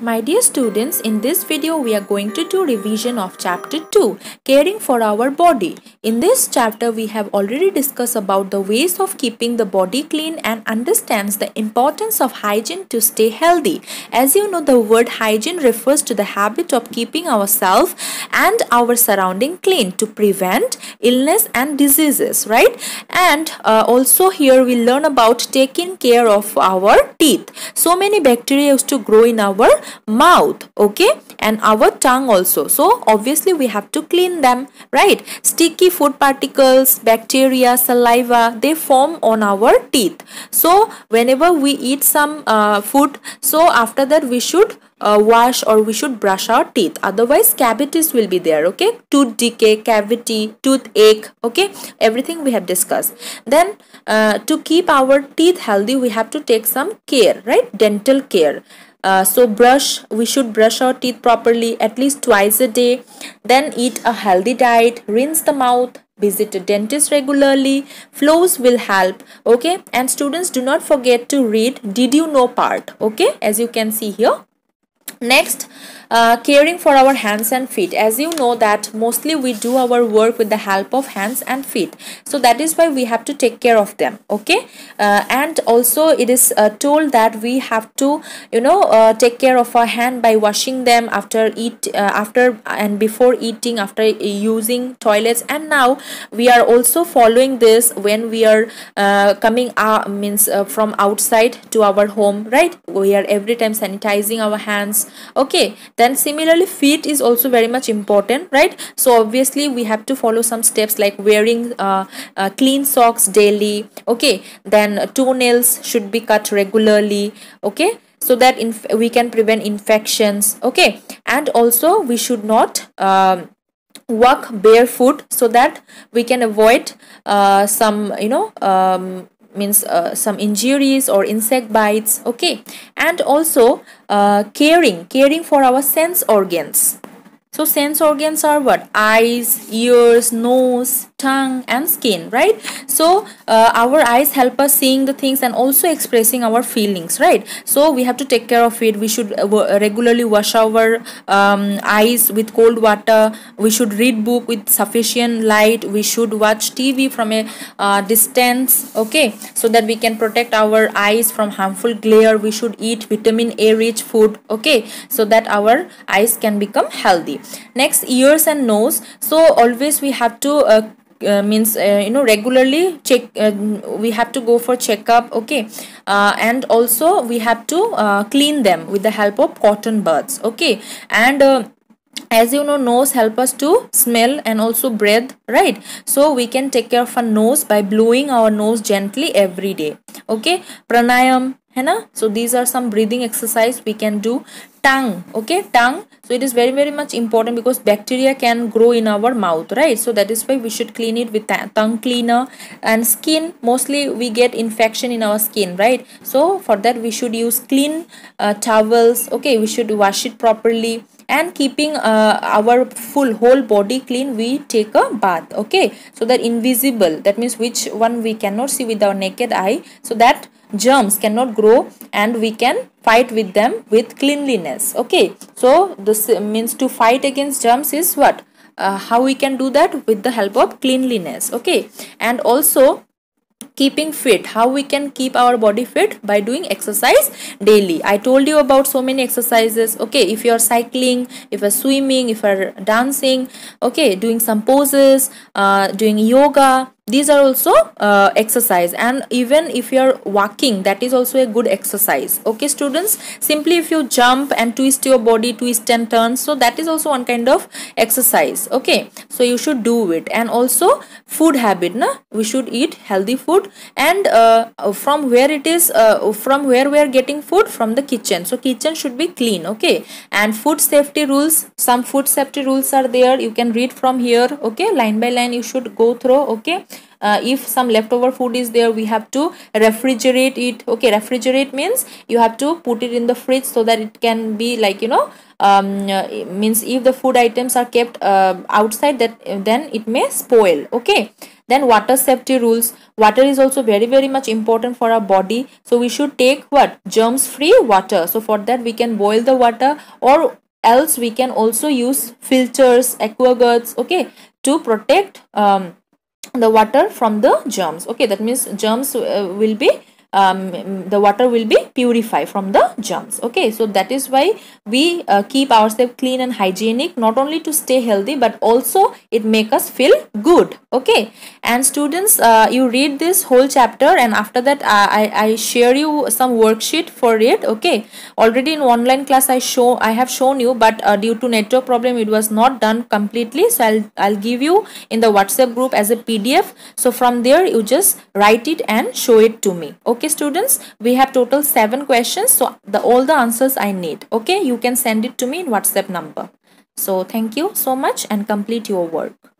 My dear students, in this video we are going to do revision of chapter 2, Caring for Our Body. In this chapter we have already discussed about the ways of keeping the body clean and understands the importance of hygiene to stay healthy. As you know the word hygiene refers to the habit of keeping ourselves and our surrounding clean to prevent illness and diseases, right? And uh, also here we learn about taking care of our teeth. So many bacteria used to grow in our mouth okay and our tongue also so obviously we have to clean them right sticky food particles bacteria saliva they form on our teeth so whenever we eat some uh, food so after that we should uh, wash or we should brush our teeth otherwise cavities will be there okay tooth decay cavity toothache okay everything we have discussed then uh, to keep our teeth healthy we have to take some care right dental care uh, so brush we should brush our teeth properly at least twice a day then eat a healthy diet rinse the mouth visit a dentist regularly flows will help okay and students do not forget to read did you know part okay as you can see here next uh, caring for our hands and feet as you know that mostly we do our work with the help of hands and feet so that is why we have to take care of them okay uh, and also it is uh, told that we have to you know uh, take care of our hand by washing them after eat uh, after and before eating after using toilets and now we are also following this when we are uh, coming out means from outside to our home right we are every time sanitizing our hands okay then similarly fit is also very much important right so obviously we have to follow some steps like wearing uh, uh, clean socks daily okay then uh, toenails should be cut regularly okay so that we can prevent infections okay and also we should not um, walk barefoot so that we can avoid uh, some you know um, means uh, some injuries or insect bites okay and also uh, caring caring for our sense organs so sense organs are what? Eyes, ears, nose, tongue and skin, right? So uh, our eyes help us seeing the things and also expressing our feelings, right? So we have to take care of it. We should uh, regularly wash our um, eyes with cold water. We should read book with sufficient light. We should watch TV from a uh, distance, okay? So that we can protect our eyes from harmful glare. We should eat vitamin A rich food, okay? So that our eyes can become healthy next ears and nose so always we have to uh, uh, means uh, you know regularly check uh, we have to go for checkup okay uh, and also we have to uh, clean them with the help of cotton buds okay and uh, as you know nose help us to smell and also breathe right so we can take care of our nose by blowing our nose gently every day okay pranayam है ना so these are some breathing exercise we can tongue okay tongue so it is very very much important because bacteria can grow in our mouth right so that is why we should clean it with tongue cleaner and skin mostly we get infection in our skin right so for that we should use clean uh, towels okay we should wash it properly and keeping uh, our full whole body clean we take a bath okay so that invisible that means which one we cannot see with our naked eye so that germs cannot grow and we can fight with them with cleanliness okay so this means to fight against germs is what uh, how we can do that with the help of cleanliness okay and also keeping fit how we can keep our body fit by doing exercise daily i told you about so many exercises okay if you are cycling if you're swimming if you're dancing okay doing some poses uh, doing yoga these are also uh, exercise and even if you are walking that is also a good exercise okay students simply if you jump and twist your body twist and turn so that is also one kind of exercise okay so you should do it and also food habit na we should eat healthy food and uh, from where it is uh, from where we are getting food from the kitchen so kitchen should be clean okay and food safety rules some food safety rules are there you can read from here okay line by line you should go through okay uh, if some leftover food is there we have to refrigerate it okay refrigerate means you have to put it in the fridge so that it can be like you know um, uh, means if the food items are kept uh, outside that then it may spoil okay then water safety rules water is also very very much important for our body so we should take what germs free water so for that we can boil the water or else we can also use filters aqua guards okay to protect um, the water from the germs okay that means germs uh, will be um, the water will be purified from the germs okay so that is why we uh, keep ourselves clean and hygienic not only to stay healthy but also it make us feel good okay and students uh, you read this whole chapter and after that uh, I, I share you some worksheet for it okay already in online class I show I have shown you but uh, due to network problem it was not done completely so I'll, I'll give you in the whatsapp group as a PDF so from there you just write it and show it to me okay okay students we have total seven questions so the all the answers i need okay you can send it to me in whatsapp number so thank you so much and complete your work